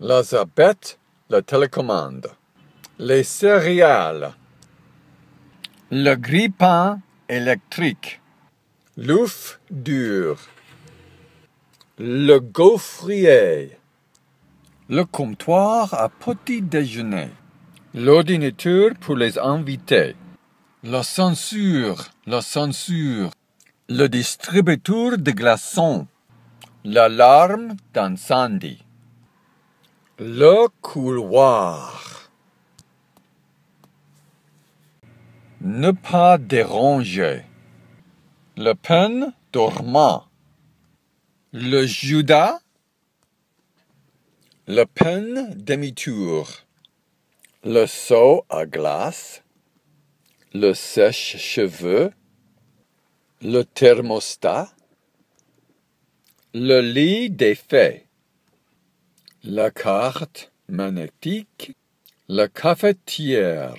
l'alphabet, la télécommande. Les céréales. Le grippin électrique. L'ouf dur. Le gaufrier. Le comptoir à petit déjeuner. L'ordinateur pour les invités. La censure, la censure. Le distributeur de glaçons. L'alarme d'incendie. Le couloir. Ne pas déranger. Le pain dormant. Le judas. Le Pen demi-tour. Le seau à glace. Le sèche-cheveux. Le thermostat. Le lit des fées la carte magnétique, la cafetière.